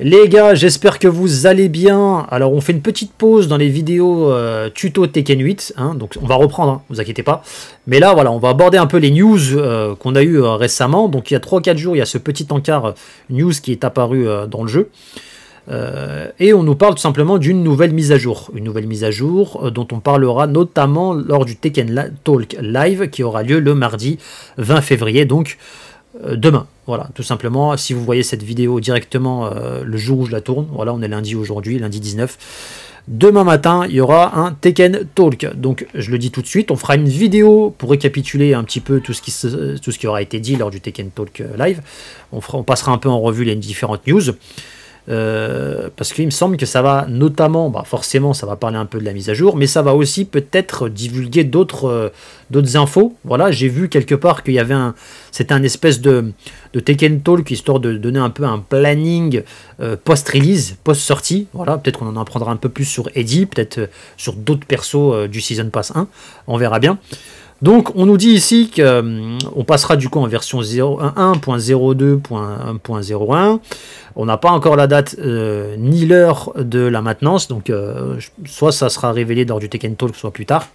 Les gars, j'espère que vous allez bien. Alors, on fait une petite pause dans les vidéos euh, tuto Tekken 8. Hein, donc, on va reprendre, hein, vous inquiétez pas. Mais là, voilà, on va aborder un peu les news euh, qu'on a eu euh, récemment. Donc, il y a 3-4 jours, il y a ce petit encart news qui est apparu dans le jeu. et on nous parle tout simplement d'une nouvelle mise à jour. Une nouvelle mise à jour dont on parlera notamment lors du Tekken Talk Live qui aura lieu le mardi 20 février. Donc, euh, demain. Voilà, tout simplement, si vous voyez cette vidéo directement euh, le jour où je la tourne, voilà, on est lundi aujourd'hui, lundi 19. Demain matin, il y aura un Tekken Talk. Donc, je le dis tout de suite, on fera une vidéo pour récapituler un petit peu tout ce qui, tout ce qui aura été dit lors du Tekken Talk euh, live. On, on passera un peu en revue les différentes news. Euh, parce qu'il me semble que ça va notamment, bah, forcément, ça va parler un peu de la mise à jour, mais ça va aussi peut-être divulguer d'autres euh, infos. Voilà, j'ai vu quelque part qu'il y avait un, c'était un espèce de, de and Talk histoire de donner un peu un planning euh, post-release, post-sortie. Voilà, peut-être qu'on en apprendra un peu plus sur Eddie, peut-être sur d'autres persos du Season Pass 1. On verra bien. Donc on nous dit ici qu'on euh, passera du coup en version 1.02.1.01. On n'a pas encore la date euh, ni l'heure de la maintenance, donc euh, soit ça sera révélé lors du Tekken Talk, soit plus tard.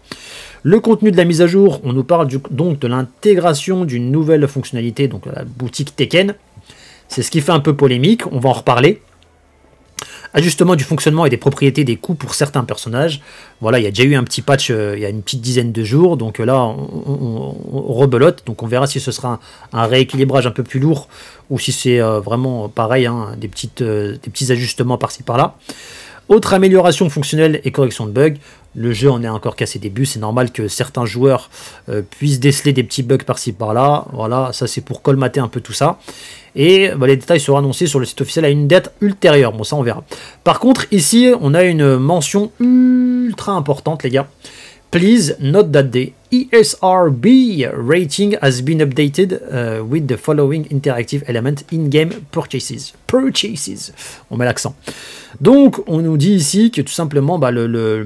Le contenu de la mise à jour, on nous parle donc de l'intégration d'une nouvelle fonctionnalité, donc la boutique Tekken. C'est ce qui fait un peu polémique, on va en reparler ajustement du fonctionnement et des propriétés des coûts pour certains personnages. Voilà, il y a déjà eu un petit patch euh, il y a une petite dizaine de jours, donc euh, là on, rebelote, donc on verra si ce sera un, rééquilibrage un peu plus lourd ou si c'est euh, vraiment pareil, hein, des, petites, des petits ajustements par-ci par-là. Autre amélioration fonctionnelle et correction de bugs, le jeu en est encore qu'à ses débuts. C'est normal que certains joueurs euh, puissent déceler des petits bugs par-ci par-là. Voilà, ça c'est pour colmater un peu tout ça. Et bah, les détails seront annoncés sur le site officiel à une date ultérieure. Bon, ça on verra. Par contre, ici, on a une mention ultra importante, les gars. Please, note that day. ESRB rating has been updated uh, with the following interactive element in-game purchases. Purchases, on met l'accent. Donc, on nous dit ici que tout simplement, bah, le, le,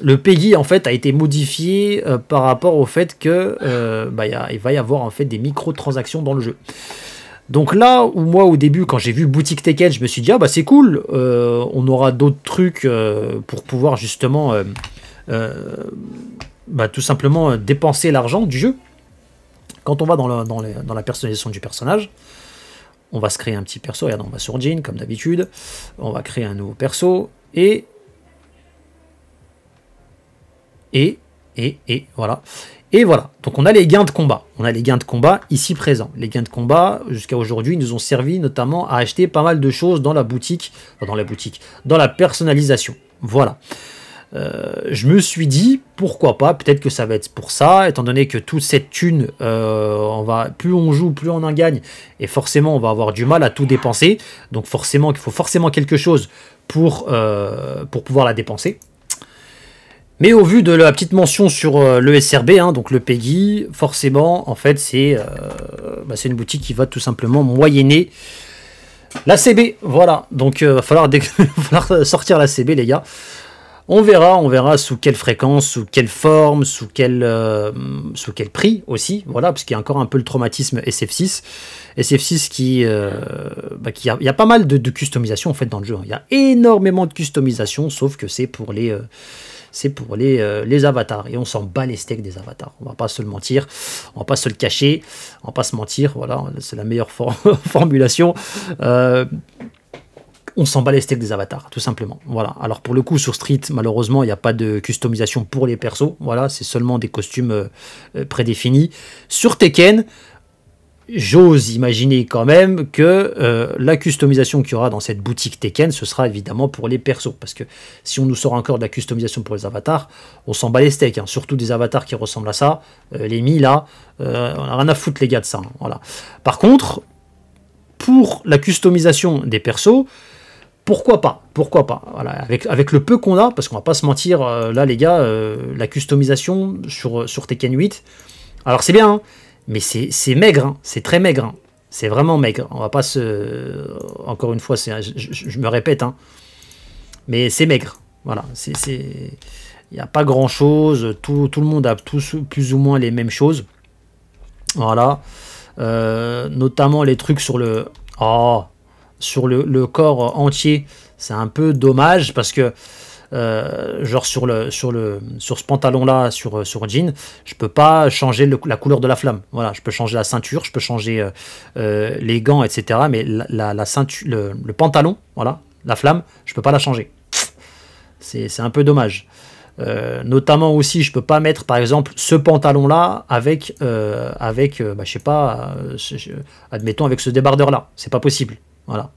le, PEGI en fait a été modifié euh, par rapport au fait que euh, bah, il va y avoir en fait des microtransactions dans le jeu. Donc là où moi au début quand j'ai vu boutique Tekken, je me suis dit ah bah c'est cool, euh, on aura d'autres trucs pour pouvoir justement bah, tout simplement euh, dépenser l'argent du jeu. Quand on va dans, le, dans, la personnalisation du personnage, on va se créer un petit perso. on va sur Jean, comme d'habitude. On va créer un nouveau perso. Et... Et... Et... Et... Voilà. Et voilà, donc on a les gains de combat. On a les gains de combat ici présents. Les gains de combat, jusqu'à aujourd'hui, nous ont servi notamment à acheter pas mal de choses dans la boutique, dans la boutique, dans la personnalisation. Voilà. Euh, je me suis dit pourquoi pas, peut-être que ça va être pour ça, étant donné que toute cette thune, euh, on va, plus on joue, plus on en gagne, et forcément on va avoir du mal à tout dépenser, donc forcément qu'il faut forcément quelque chose pour, euh, pour pouvoir la dépenser. Mais au vu de la petite mention sur le SRB, hein, donc le Peggy forcément, en fait, bah, c'est une boutique qui va tout simplement moyenné la CB. Voilà, donc il va falloir sortir la CB, les gars. On verra, on verra sous quelle fréquence, sous quelle forme, sous quel, euh, sous quel prix aussi, voilà, parce qu'il y a encore un peu le traumatisme SF6. SF6 qui, euh, bah, qui a, il y a pas mal de, customisation en fait dans le jeu. Il y a énormément de customisation, sauf que c'est pour les, euh, c'est pour les, les avatars et on s'en bat les steaks des avatars. On va pas se le mentir, on va pas se le cacher, on va pas se mentir. Voilà, c'est la meilleure formulation on s'en bat les steaks des avatars, tout simplement. Voilà. Alors pour le coup, sur Street, malheureusement, il n'y a pas de customisation pour les persos. Voilà, c'est seulement des costumes euh, euh, prédéfinis. Sur Tekken, j'ose imaginer quand même que euh, la customisation qu'il y aura dans cette boutique Tekken, ce sera évidemment pour les persos. Parce que si on nous sort encore de la customisation pour les avatars, on s'en bat les steaks. Hein. Surtout des avatars qui ressemblent à ça. les mi là, on n'a rien à foutre les gars de ça. Hein. Voilà. Par contre, pour la customisation des persos, pourquoi pas Pourquoi pas voilà, avec, avec le peu qu'on a, parce qu'on va pas se mentir, euh, là les gars, euh, la customisation sur, euh, sur Tekken 8, alors c'est bien, hein, mais c'est maigre, hein, c'est très maigre. Hein. c'est vraiment maigre. On va pas se. Encore une fois, je, me répète, mais c'est maigre. Voilà, c'est. Il n'y a pas grand chose, tout, le monde a tous plus ou moins les mêmes choses. Voilà. notamment les trucs sur le. Oh, sur le, corps entier, c'est un peu dommage parce que euh, genre sur le sur le sur ce pantalon là sur euh, sur jean je peux pas changer la couleur de la flamme voilà je peux changer la ceinture je peux changer euh, les gants etc mais la, ceinture le, pantalon voilà la flamme je peux pas la changer c'est un peu dommage notamment aussi je peux pas mettre par exemple ce pantalon là avec avec bah, je sais pas admettons avec ce débardeur là c'est pas possible voilà.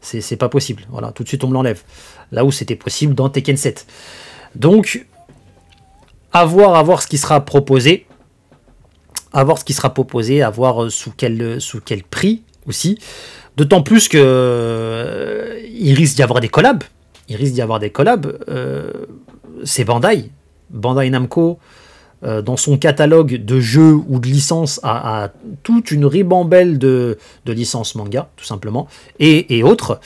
C'est pas possible. Voilà, tout de suite on me l'enlève. Là où c'était possible dans Tekken 7. Donc, à voir, voir ce qui sera proposé. À voir ce qui sera proposé, à voir euh, sous quel, euh, sous quel prix aussi. D'autant plus que euh, il risque d'y avoir des collabs. Il risque d'y avoir des collabs. c'est Bandai. Bandai Namco, euh, dans son catalogue de jeux ou de licences à, toute une ribambelle de, de licences manga, tout simplement, et, et autres.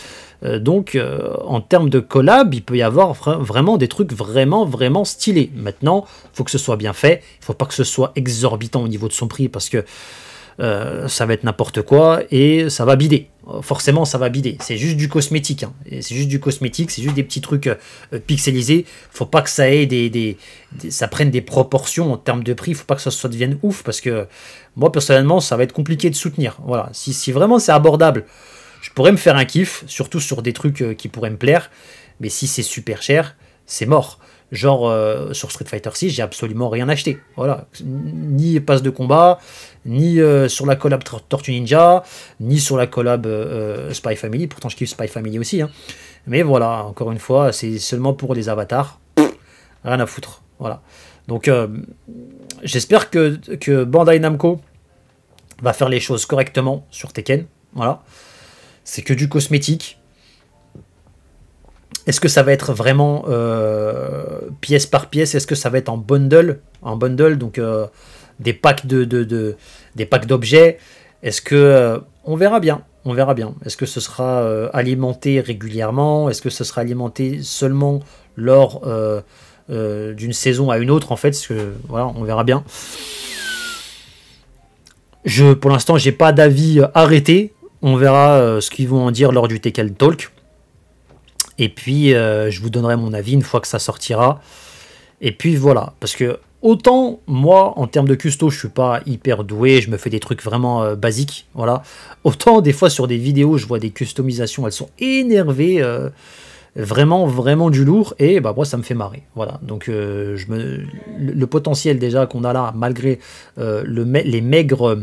Euh, donc, euh, en termes de collab, il peut y avoir vraiment des trucs vraiment, vraiment stylés. Maintenant, il faut que ce soit bien fait, il ne faut pas que ce soit exorbitant au niveau de son prix, parce que euh, ça va être n'importe quoi et ça va bider. Forcément, ça va bider. C'est juste du cosmétique. Hein. C'est juste du cosmétique, c'est juste des petits trucs euh, euh, pixelisés. Faut pas que ça ait des, ça prenne des proportions en termes de prix. Faut pas que ça, soit devienne ouf parce que moi personnellement, ça va être compliqué de soutenir. Voilà. Si, si vraiment c'est abordable, je pourrais me faire un kiff, surtout sur des trucs qui pourraient me plaire. Mais si c'est super cher, c'est mort. Genre, euh, sur Street Fighter 6, j'ai absolument rien acheté. Voilà. Ni passe de combat, ni euh, sur la collab Tortue Ninja, ni sur la collab euh, Spy Family. Pourtant, je kiffe Spy Family aussi. Hein. Mais voilà, encore une fois, c'est seulement pour les avatars. Rien à foutre. Voilà. Donc, j'espère que, que Bandai Namco va faire les choses correctement sur Tekken. Voilà. C'est que du cosmétique. Est-ce que ça va être vraiment euh, pièce par pièce Est-ce que ça va être en bundle En bundle, donc euh, des packs de, des packs d'objets. Est-ce que euh, on verra bien On verra bien. Est-ce que ce sera alimenté régulièrement Est-ce que ce sera alimenté seulement lors d'une saison à une autre En fait, que, voilà, on verra bien. Je, pour l'instant, j'ai pas d'avis arrêté. On verra ce qu'ils vont en dire lors du TKL Talk. Et puis, euh, je vous donnerai mon avis une fois que ça sortira. Et puis voilà, parce que autant moi, en termes de custo, je suis pas hyper doué, je me fais des trucs vraiment euh, basiques, voilà. Autant des fois sur des vidéos, je vois des customisations, elles sont énervées, euh, vraiment, vraiment du lourd, et bah moi ça me fait marrer, voilà. Donc le potentiel déjà qu'on a là, malgré les maigres,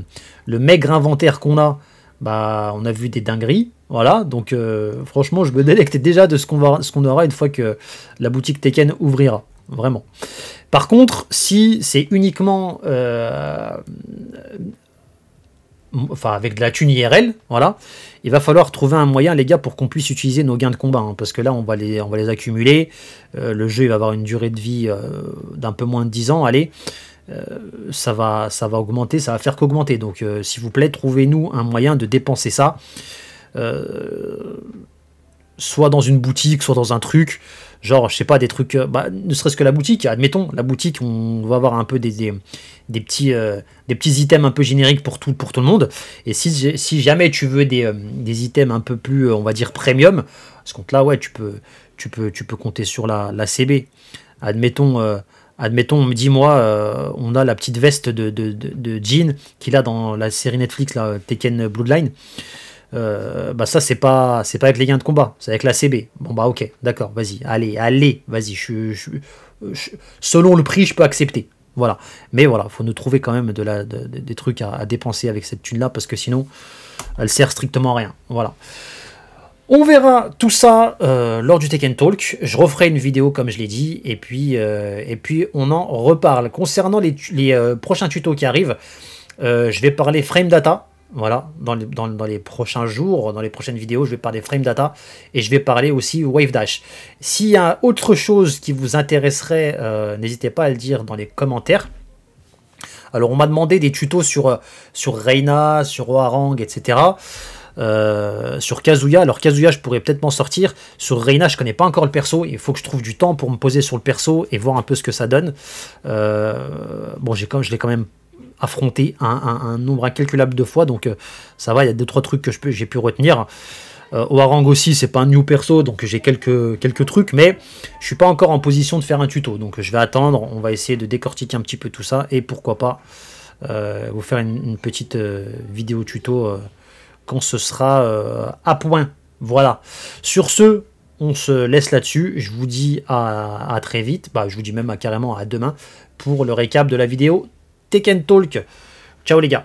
le maigre inventaire qu'on a, bah, on a vu des dingueries. Voilà, donc euh, franchement, je me délecte déjà de ce qu'on aura une fois que la boutique Tekken ouvrira. Vraiment. Par contre, si c'est uniquement. Euh, enfin, avec de la thune IRL, voilà, il va falloir trouver un moyen, les gars, pour qu'on puisse utiliser nos gains de combat. Hein, parce que là, on va les, on va les accumuler. Euh, le jeu, va avoir une durée de vie d'un peu moins de 10 ans. Allez. Euh, ça, va, ça va augmenter, ça va faire qu'augmenter. Donc euh, s'il vous plaît, trouvez-nous un moyen de dépenser ça. Euh, soit dans une boutique, soit dans un truc genre je sais pas des trucs bah, ne serait-ce que la boutique admettons la boutique on va avoir un peu des, des, petits des petits items un peu génériques pour tout pour tout le monde et si, jamais tu veux des, items un peu plus on va dire premium à ce compte là ouais tu peux tu peux tu peux compter sur la, CB admettons Admettons, dis-moi, euh, on a la petite veste de, Jean qu'il a dans la série Netflix, là, Tekken Bloodline. Euh, bah ça c'est pas c'est pas avec les gains de combat, c'est avec la CB. Bon bah ok, d'accord, vas-y, allez, allez, vas-y, je, selon le prix je peux accepter. Voilà. Mais voilà, faut nous trouver quand même de la, des trucs à, à, dépenser avec cette thune là parce que sinon elle sert strictement à rien. Voilà. On verra tout ça euh, lors du Tekken Talk. Je referai une vidéo comme je l'ai dit et puis, euh, et puis on en reparle. Concernant les, euh, prochains tutos qui arrivent, je vais parler frame data. Voilà, dans, dans, les prochains jours, dans les prochaines vidéos, je vais parler frame data et je vais parler aussi wave dash. S'il y a autre chose qui vous intéresserait, n'hésitez pas à le dire dans les commentaires. Alors on m'a demandé des tutos sur, sur Reina, sur Warang, etc. Euh, sur Kazuya. Alors Kazuya, je pourrais peut-être m'en sortir. Sur Reina, je connais pas encore le perso. Il faut que je trouve du temps pour me poser sur le perso et voir un peu ce que ça donne. Euh, bon, j'ai je l'ai quand même affronté un, nombre incalculable de fois, donc euh, ça va. Il y a deux trois trucs que j'ai pu retenir. Oarang aussi, c'est pas un new perso, donc j'ai quelques, quelques trucs, mais je suis pas encore en position de faire un tuto, donc je vais attendre. On va essayer de décortiquer un petit peu tout ça et pourquoi pas. vous faire une, petite vidéo tuto quand ce sera euh, à point. Voilà. Sur ce, on se laisse là-dessus. Je vous dis à, très vite. Bah, je vous dis même carrément à demain pour le récap de la vidéo Tekken Talk. Ciao les gars.